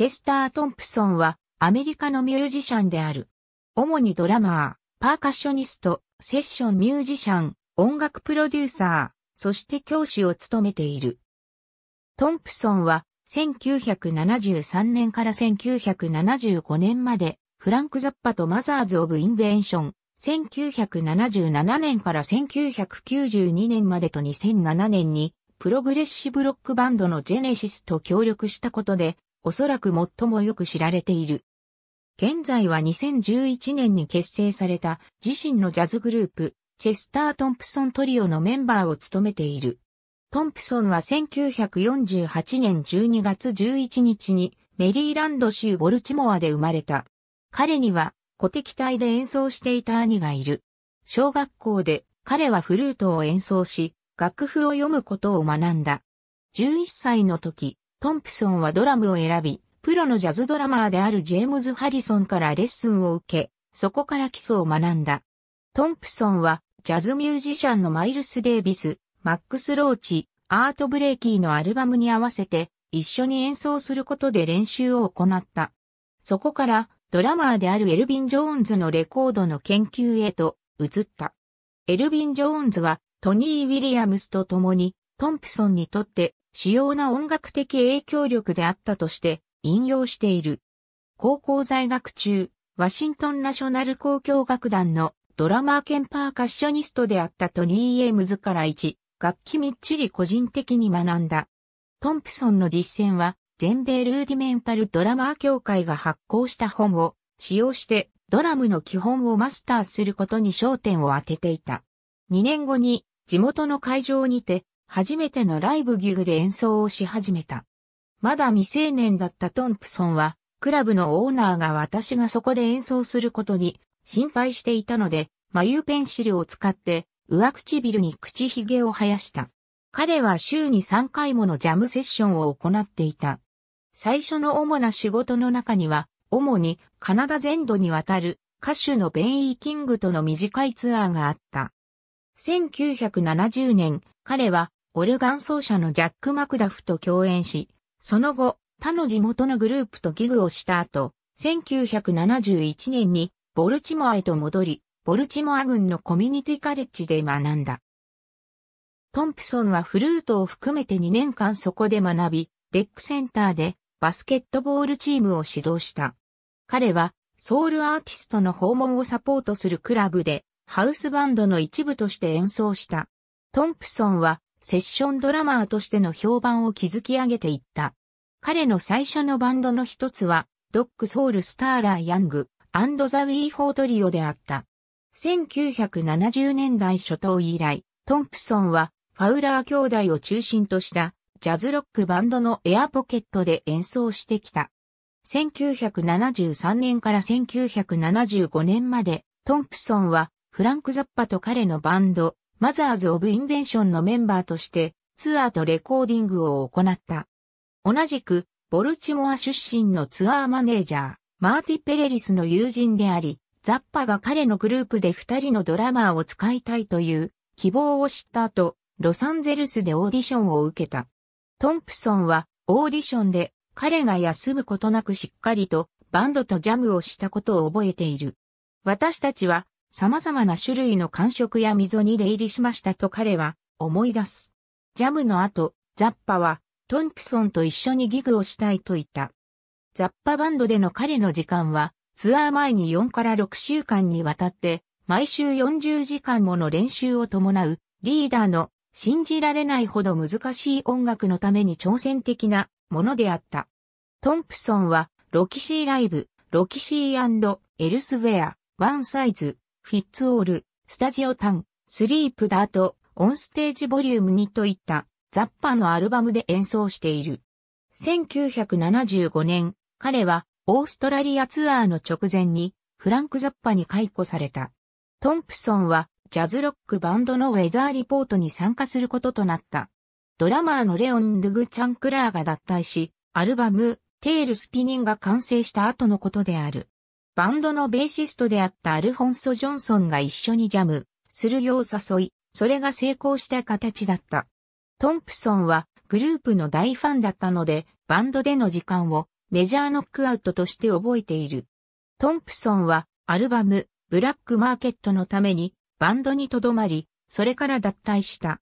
チェスター・トンプソンはアメリカのミュージシャンである。主にドラマー、パーカッショニスト、セッションミュージシャン、音楽プロデューサー、そして教師を務めている。トンプソンは1973年から1975年までフランク・ザッパとマザーズ・オブ・インベンション、1977年から1992年までと2007年にプログレッシブロックバンドのジェネシスと協力したことでおそらく最もよく知られている。現在は2011年に結成された自身のジャズグループ、チェスター・トンプソントリオのメンバーを務めている。トンプソンは1948年12月11日にメリーランド州ボルチモアで生まれた。彼には古敵隊で演奏していた兄がいる。小学校で彼はフルートを演奏し、楽譜を読むことを学んだ。11歳の時、トンプソンはドラムを選び、プロのジャズドラマーであるジェームズ・ハリソンからレッスンを受け、そこから基礎を学んだ。トンプソンは、ジャズミュージシャンのマイルス・デイビス、マックス・ローチ、アート・ブレイキーのアルバムに合わせて、一緒に演奏することで練習を行った。そこから、ドラマーであるエルビン・ジョーンズのレコードの研究へと移った。エルビン・ジョーンズはトニー・ウィリアムスと共にトンプソンにとって主要な音楽的影響力であったとして引用している。高校在学中、ワシントンナショナル交響楽団のドラマー兼パーカッショニストであったトニー・エームズから一、楽器みっちり個人的に学んだ。トンプソンの実践は、全米ルーディメンタルドラマー協会が発行した本を使用してドラムの基本をマスターすることに焦点を当てていた。2年後に地元の会場にて初めてのライブギグで演奏をし始めた。まだ未成年だったトンプソンは、クラブのオーナーが私がそこで演奏することに心配していたので、眉ペンシルを使って上唇に口ひげを生やした。彼は週に3回ものジャムセッションを行っていた。最初の主な仕事の中には、主にカナダ全土にわたる歌手のベン・イー・キングとの短いツアーがあった。1970年、彼はオルガン奏者のジャック・マクダフと共演し、その後、他の地元のグループとギグをした後、1971年にボルチモアへと戻り、ボルチモア軍のコミュニティカレッジで学んだ。トンプソンはフルートを含めて2年間そこで学び、レックセンターでバスケットボールチームを指導した。彼はソウルアーティストの訪問をサポートするクラブでハウスバンドの一部として演奏した。トンプソンはセッションドラマーとしての評判を築き上げていった。彼の最初のバンドの一つは、ドック・ソウル・スターラー・ヤング、アンド・ザ・ウィー・フォートリオであった。1970年代初頭以来、トンプソンは、ファウラー兄弟を中心とした、ジャズロックバンドのエアポケットで演奏してきた。1973年から1975年まで、トンプソンは、フランク・ザッパと彼のバンド、マザーズ・オブ・インベンションのメンバーとしてツアーとレコーディングを行った。同じく、ボルチモア出身のツアーマネージャー、マーティ・ペレリスの友人であり、ザッパが彼のグループで二人のドラマーを使いたいという希望を知った後、ロサンゼルスでオーディションを受けた。トンプソンはオーディションで彼が休むことなくしっかりとバンドとジャムをしたことを覚えている。私たちは様々な種類の感触や溝に出入りしましたと彼は思い出す。ジャムの後、ザッパはトンプソンと一緒にギグをしたいと言った。ザッパバンドでの彼の時間はツアー前に4から6週間にわたって毎週40時間もの練習を伴うリーダーの信じられないほど難しい音楽のために挑戦的なものであった。トンプソンはロキシーライブ、ロキシーエルスウェア、ワンサイズ、フィッツオール、スタジオタン、スリープダート、オンステージボリューム2といったザッパのアルバムで演奏している。1975年、彼はオーストラリアツアーの直前にフランク・ザッパに解雇された。トンプソンはジャズロックバンドのウェザーリポートに参加することとなった。ドラマーのレオン・ドゥグ・チャンクラーが脱退し、アルバム、テール・スピニンが完成した後のことである。バンドのベーシストであったアルフォンソ・ジョンソンが一緒にジャムするよう誘い、それが成功した形だった。トンプソンはグループの大ファンだったので、バンドでの時間をメジャーノックアウトとして覚えている。トンプソンはアルバムブラックマーケットのためにバンドにとどまり、それから脱退した。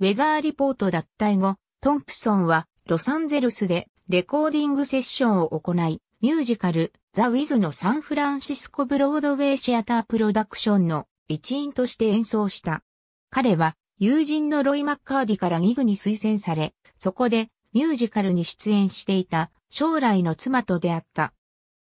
ウェザーリポート脱退後、トンプソンはロサンゼルスでレコーディングセッションを行い、ミュージカル、ザ・ウィズのサンフランシスコ・ブロードウェイ・シアター・プロダクションの一員として演奏した。彼は友人のロイ・マッカーディからギグに推薦され、そこでミュージカルに出演していた将来の妻と出会った。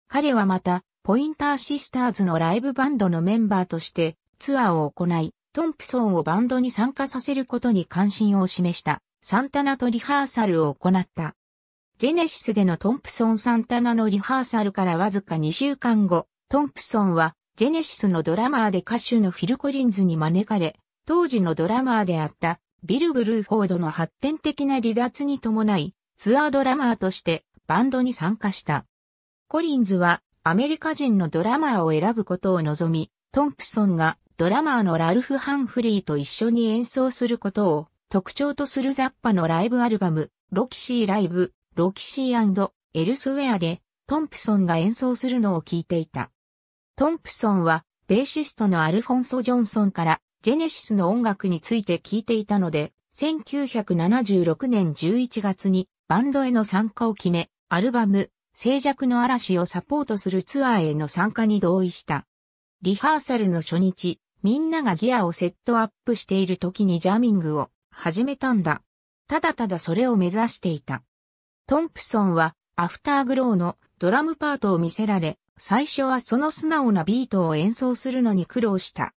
彼はまた、ポインターシスターズのライブバンドのメンバーとしてツアーを行い、トンプソンをバンドに参加させることに関心を示した、サンタナとリハーサルを行った。ジェネシスでのトンプソン・サンタナのリハーサルからわずか2週間後、トンプソンはジェネシスのドラマーで歌手のフィル・コリンズに招かれ、当時のドラマーであったビル・ブルーフォードの発展的な離脱に伴い、ツアードラマーとしてバンドに参加した。コリンズはアメリカ人のドラマーを選ぶことを望み、トンプソンがドラマーのラルフ・ハンフリーと一緒に演奏することを特徴とするザッパのライブアルバム、ロキシーライブロキシーエルスウェアでトンプソンが演奏するのを聞いていた。トンプソンはベーシストのアルフォンソ・ジョンソンからジェネシスの音楽について聞いていたので、1976年11月にバンドへの参加を決め、アルバム、静寂の嵐をサポートするツアーへの参加に同意した。リハーサルの初日、みんながギアをセットアップしている時にジャミングを始めたんだ。ただただそれを目指していた。トンプソンはアフターグローのドラムパートを見せられ、最初はその素直なビートを演奏するのに苦労した。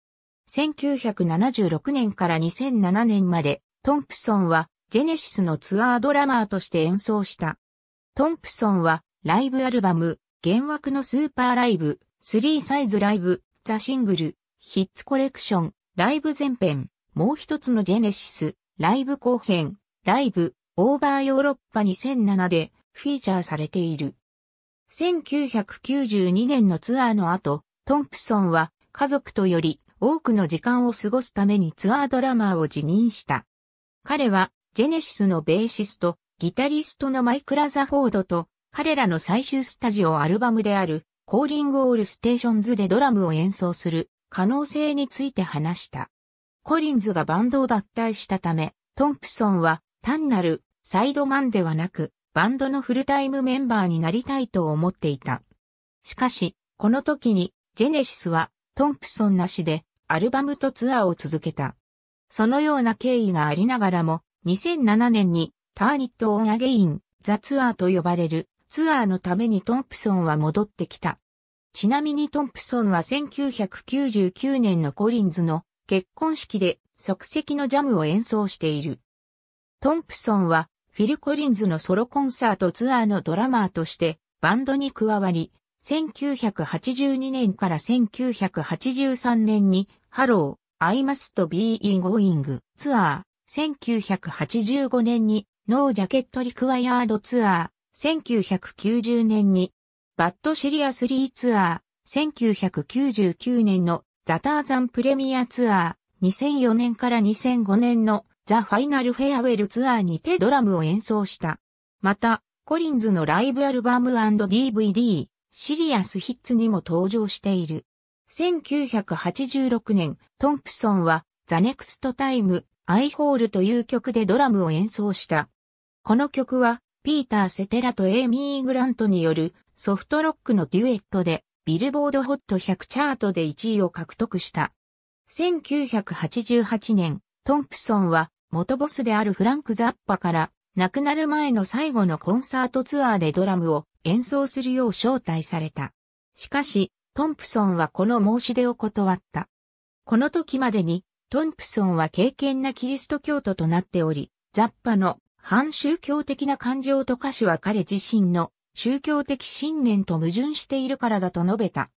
1976年から2007年までトンプソンはジェネシスのツアードラマーとして演奏した。トンプソンはライブアルバム、原惑のスーパーライブ、スリーサイズライブ、ザシングル、ヒッツコレクション、ライブ前編、もう一つのジェネシス、ライブ後編、ライブ、オーバーヨーロッパ2007でフィーチャーされている。1992年のツアーの後、トンプソンは家族とより多くの時間を過ごすためにツアードラマーを辞任した。彼はジェネシスのベーシスト、ギタリストのマイク・ラザフォードと彼らの最終スタジオアルバムであるコーリング・オール・ステーションズでドラムを演奏する可能性について話した。コリンズがバンドを脱退したため、トンプソンは単なるサイドマンではなく、バンドのフルタイムメンバーになりたいと思っていた。しかし、この時に、ジェネシスは、トンプソンなしで、アルバムとツアーを続けた。そのような経緯がありながらも、2007年に、ターニット・オン・アゲイン、ザ・ツアーと呼ばれる、ツアーのためにトンプソンは戻ってきた。ちなみにトンプソンは1999年のコリンズの結婚式で即席のジャムを演奏している。トンプソンは、フィル・コリンズのソロコンサートツアーのドラマーとして、バンドに加わり、1982年から1983年に、ハロー、アイマスト・ビーインゴーイングツアー、1985年に、ノージャケットリクワヤードツアー、1990年に、バッドシリアスリーツアー、1999年のザターザンプレミアツアー、2004年から2005年のザ・ファイナル・フェアウェルツアーにてドラムを演奏した。また、コリンズのライブアルバム &DVD、シリアス・ヒッツにも登場している。1986年、トンプソンは、ザ・ネクスト・タイム、アイホールという曲でドラムを演奏した。この曲は、ピーター・セテラとエイミー・グラントによるソフトロックのデュエットで、ビルボードホット100チャートで1位を獲得した。1988年、トンプソンは元ボスであるフランク・ザッパから亡くなる前の最後のコンサートツアーでドラムを演奏するよう招待された。しかし、トンプソンはこの申し出を断った。この時までに、トンプソンは敬虔なキリスト教徒となっており、ザッパの反宗教的な感情と歌詞は彼自身の宗教的信念と矛盾しているからだと述べた。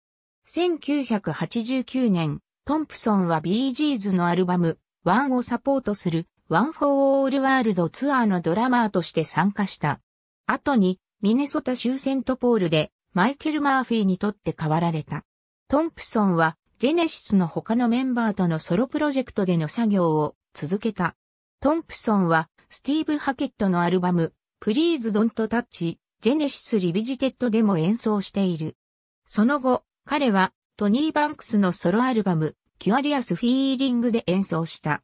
1989年、トンプソンは BG's のアルバム、ワンをサポートするワン・フォー・オール・ワールドツアーのドラマーとして参加した。後に、ミネソタ州セントポールで、マイケル・マーフィーにとって代わられた。トンプソンは、ジェネシスの他のメンバーとのソロプロジェクトでの作業を続けた。トンプソンは、スティーブ・ハケットのアルバム、プリーズ・ドント・タッチ、ジェネシス・リビジテッドでも演奏している。その後、彼は、トニー・バンクスのソロアルバム、キュアリアス・フィーリングで演奏した。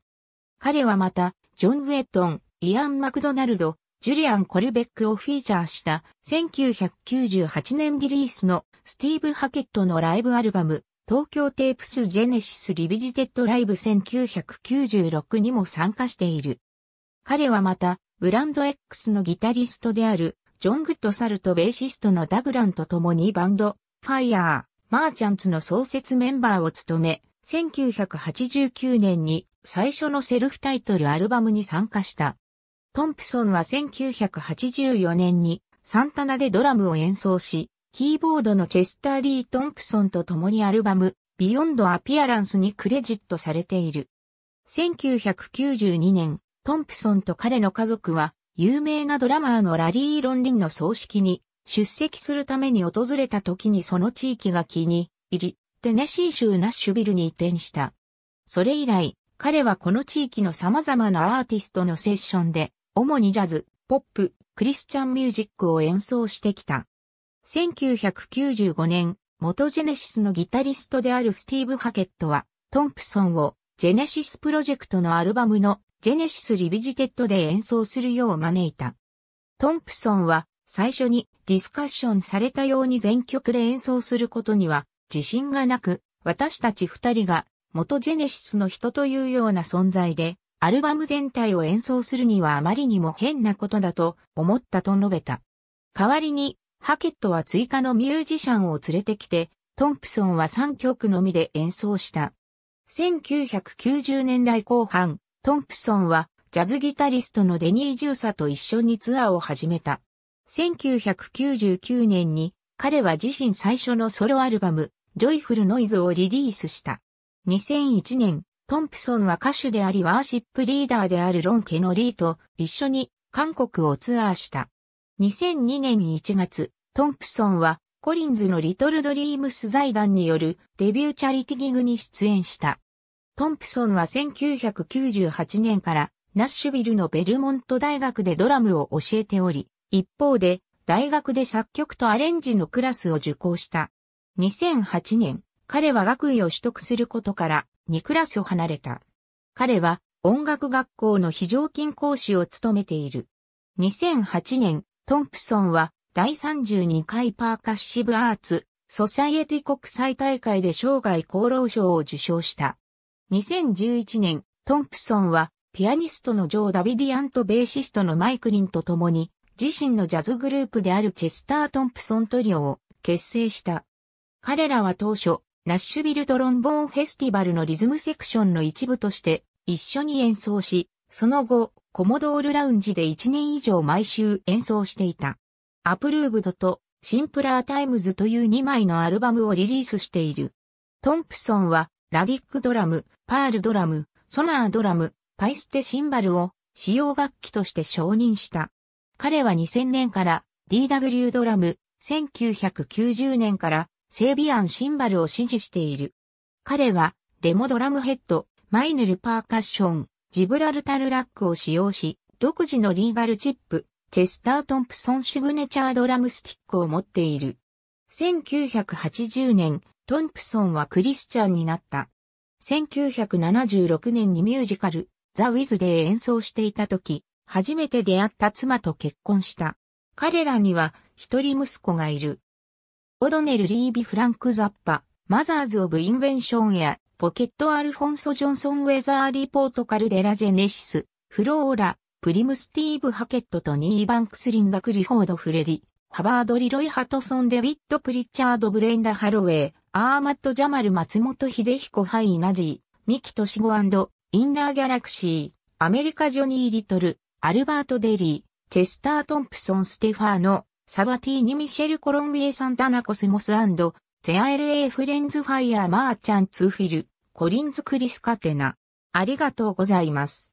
彼はまた、ジョン・ウェットン、イアン・マクドナルド、ジュリアン・コルベックをフィーチャーした1998年リリースのスティーブ・ハケットのライブアルバム東京テープス・ジェネシス・リビジテッド・ライブ1996にも参加している。彼はまたブランド X のギタリストであるジョン・グッド・サルとベーシストのダグランと共にバンドファイヤー・マーチャンツの創設メンバーを務め1989年に最初のセルフタイトルアルバムに参加した。トンプソンは1984年にサンタナでドラムを演奏し、キーボードのチェスター・ディ・トンプソンと共にアルバム、ビヨンド・アピアランスにクレジットされている。1992年、トンプソンと彼の家族は、有名なドラマーのラリー・ロンリンの葬式に出席するために訪れた時にその地域が気に入り、テネシー州ナッシュビルに移転した。それ以来、彼はこの地域の様々なアーティストのセッションで、主にジャズ、ポップ、クリスチャンミュージックを演奏してきた。1995年、元ジェネシスのギタリストであるスティーブ・ハケットは、トンプソンをジェネシスプロジェクトのアルバムのジェネシス・リビジテッドで演奏するよう招いた。トンプソンは最初にディスカッションされたように全曲で演奏することには自信がなく、私たち二人が元ジェネシスの人というような存在で、アルバム全体を演奏するにはあまりにも変なことだと思ったと述べた。代わりに、ハケットは追加のミュージシャンを連れてきて、トンプソンは3曲のみで演奏した。1990年代後半、トンプソンはジャズギタリストのデニー・ジューサと一緒にツアーを始めた。1999年に彼は自身最初のソロアルバム、ジョイフルノイズをリリースした。2001年、トンプソンは歌手でありワーシップリーダーであるロン・ケノリーと一緒に韓国をツアーした。2002年1月、トンプソンはコリンズのリトルドリームス財団によるデビューチャリティギグに出演した。トンプソンは1998年からナッシュビルのベルモント大学でドラムを教えており、一方で大学で作曲とアレンジのクラスを受講した。2008年、彼は学位を取得することから2クラスを離れた。彼は音楽学校の非常勤講師を務めている。2008年、トンプソンは第32回パーカッシブアーツ、ソサイエティ国際大会で生涯功労賞を受賞した。2011年、トンプソンはピアニストのジョー・ダビディアンとベーシストのマイクリンと共に自身のジャズグループであるチェスター・トンプソントリオを結成した。彼らは当初、ナッシュビルトロンボーンフェスティバルのリズムセクションの一部として一緒に演奏し、その後、コモドールラウンジで1年以上毎週演奏していた。アプルーブドとシンプラータイムズという2枚のアルバムをリリースしている。トンプソンはラディックドラム、パールドラム、ソナードラム、パイステシンバルを使用楽器として承認した。彼は2000年から DW ドラム、1990年からセービアンシンバルを支持している。彼は、レモドラムヘッド、マイネルパーカッション、ジブラルタルラックを使用し、独自のリーガルチップ、チェスター・トンプソンシグネチャードラムスティックを持っている。1980年、トンプソンはクリスチャンになった。1976年にミュージカル、ザ・ウィズで演奏していた時、初めて出会った妻と結婚した。彼らには一人息子がいる。オドネル・リービ・フランク・ザッパ、マザーズ・オブ・インベンションや、ポケット・アルフォンソ・ジョンソン・ウェザー・リポート・カルデラ・ジェネシス、フローラ、プリム・スティーブ・ハケットとニー・バンクス・リンダ・クリフォード・フレディ、ハバード・リロイ・ハトソン・デビット・プリチャード・ブレンダ・ハロウェイ、アーマット・ジャマル・松本秀彦・ハイ・ナジー、ミキ・トシゴインナー・ギャラクシー、アメリカ・ジョニー・リトル、アルバート・デリー、チェスター・トンプソン・ステファーノ、サバティーニ・ミシェル・コロンビエ・サンタナ・コスモスアンド、テアエル・エー・フレンズ・ファイア・マーチャンツ・ー・フィル、コリンズ・クリス・カテナ。ありがとうございます。